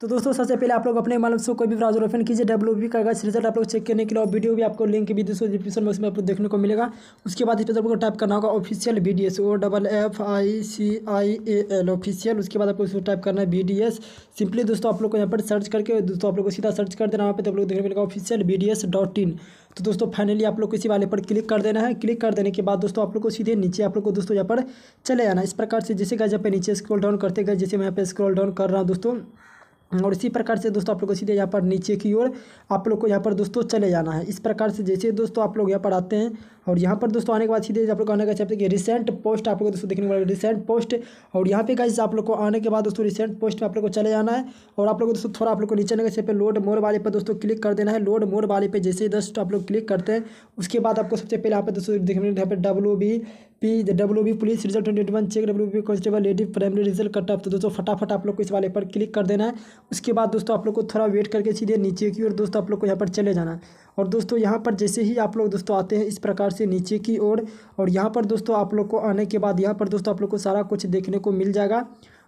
तो दोस्तों सबसे पहले आप लोग अपने मालूम से कोई भी ब्राउजर ओपन कीजिए डब्ल्यू का अगर रिजल्ट आप लोग चेक करने के लिए और वीडियो भी आपको लिंक भी दोस्तों डिस्क्रिप्शन बॉक्स में आपको देखने को मिलेगा उसके बाद इस पर आपको टाइप करना होगा official B D S O double F I C I A L official उसके बाद आपको इसको टाइप करना है बी डी एस सिंपली दोस्तों आप लोग को यहाँ पर सर्च करके दोस्तों आप लोग को सीधा सर्च कर देना वहाँ पर तो आप लोग देखने मिलेगा official B D S dot in तो दोस्तों फाइनली आप लोग को इसी वाले पर क्लिक कर देना है क्लिक कर देने के बाद दोस्तों आप लोग को सीधे नीचे आप लोग को दोस्तों यहाँ पर चले आना इस प्रकार से जैसे का जब पे नीचे स्क्रॉल डाउन करते गए जैसे मैं यहाँ पर स्क्रॉल डाउन कर रहा हूँ दोस्तों हम्म, और इसी प्रकार से दोस्तों आप लोग को सीधे यहाँ पर नीचे की ओर आप लोग को यहाँ पर दोस्तों चले जाना है इस प्रकार से जैसे दोस्तों आप लोग यहाँ पर आते हैं और यहाँ पर दोस्तों आने के बाद सीधे आप लोग आने का चाहते हैं कि रिसेंट पोस्ट आप लोग को दोस्तों देखने को रिसेंट पोस्ट और यहाँ पे गाइस आप लोग को आने के बाद दोस्तों रिसेंट पोस्ट में आप लोग को चले जाना है और आप लोग को दोस्तों थोड़ा आप लोग को नीचे आने का लोड मोड वाले पर दोस्तों क्लिक कर देना है लोड मोड वाले पर जैसे ही दोस्तों आप लोग क्लिक करते हैं उसके बाद आपको सबसे पहले यहाँ पर दोस्तों देखने यहाँ पर W P W B police result twenty one check W B constable lady primary result cut off तो दोस्तों फटाफट आप लोग को इस वाले पर क्लिक कर देना है उसके बाद दोस्तों आप लोग को थोड़ा वेट करके सीधे नीचे की ओर दोस्तों आप लोग को यहाँ पर चले जाना है और दोस्तों यहाँ पर जैसे ही आप लोग दोस्तों आते हैं इस प्रकार से नीचे की ओर और यहाँ पर दोस्तों आप लोग को आने के बाद यहाँ पर दोस्तों आप लोग को सारा कुछ देखने को मिल जाएगा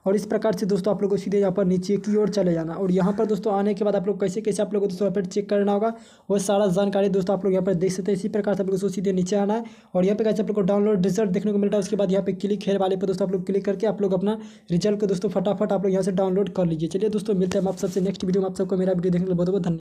और इस प्रकार से दोस्तों आप लोग को सीधे यहाँ पर नीचे की ओर चले जाना और यहाँ पर दोस्तों आने के बाद आप लोग कैसे कैसे आप लोगों को दोस्तों यहाँ पर चेक करना होगा वो सारा जानकारी दोस्तों आप लोग यहाँ पर देख सकते हैं इसी प्रकार से आप लोग दोस्तों सीधे नीचे आना है और यहाँ पर कैसे आप लोग को डाउनलोड रिजल्ट देखने को मिल रहा है उसके बाद यहाँ पर क्लिक खेल वाले पर दोस्तों आप लोग क्लिक करके आप लोग अपना रिजल्ट को दोस्तों फटाफट आप लोग यहाँ से डाउनलोड कर लीजिए चलिए दोस्तों मिलते हैं आप सबसे नेक्स्ट वीडियो में आप सबको मेरा वीडियो देखने को बहुत बहुत धन्यवाद